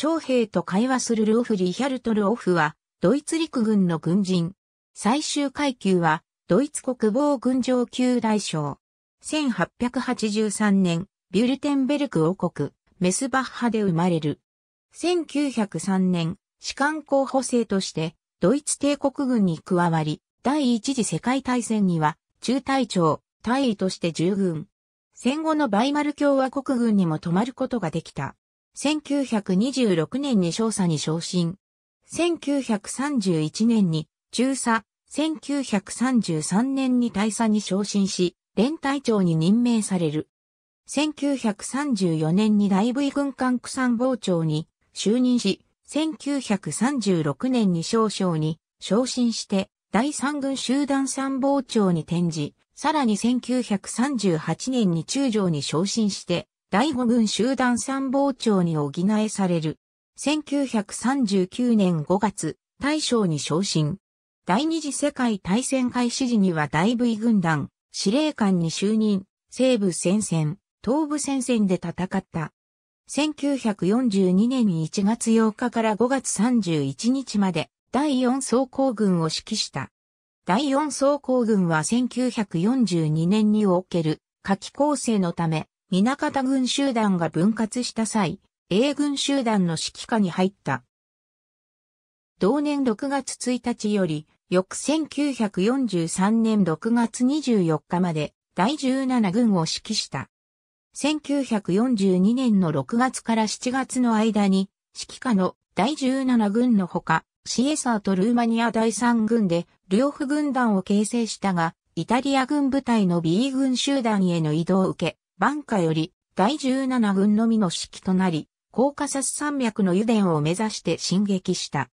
将兵と会話するルオフ・リヒャルト・ルオフは、ドイツ陸軍の軍人。最終階級は、ドイツ国防軍上級大将。1883年、ビュルテンベルク王国、メスバッハで生まれる。1903年、士官候補生として、ドイツ帝国軍に加わり、第一次世界大戦には、中隊長、大尉として従軍。戦後のバイマル共和国軍にも泊まることができた。1926年に少佐に昇進。1931年に中佐、1933年に大佐に昇進し、連隊長に任命される。1934年に大部位軍管区参謀長に就任し、1936年に少将に昇進して第三軍集団参謀長に転じ、さらに1938年に中将に昇進して第五軍集団参謀長に補えされる。1939年5月、大将に昇進。第二次世界大戦開始時には大部位軍団、司令官に就任、西部戦線、東部戦線で戦った。1942年1月8日から5月31日まで第四装甲軍を指揮した。第四装甲軍は1942年における夏季構成のため南方軍集団が分割した際、英軍集団の指揮下に入った。同年6月1日より、翌1943年6月24日まで第17軍を指揮した。1942年の6月から7月の間に、指揮下の第17軍のほか、シエサーとルーマニア第3軍で両府軍団を形成したが、イタリア軍部隊の B 軍集団への移動を受け、ン下より第17軍のみの指揮となり、コーカサス山脈の油田を目指して進撃した。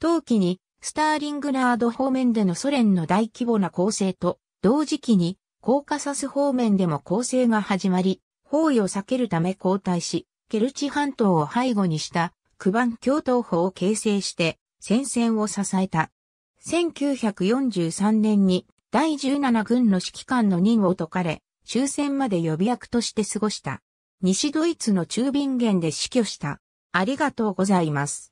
当期に、スターリングラード方面でのソ連の大規模な攻勢と、同時期に、コーカサス方面でも攻勢が始まり、包囲を避けるため後退し、ケルチ半島を背後にしたクバン共闘法を形成して戦線を支えた。1943年に第17軍の指揮官の任を解かれ、終戦まで予備役として過ごした。西ドイツの中便ンで死去した。ありがとうございます。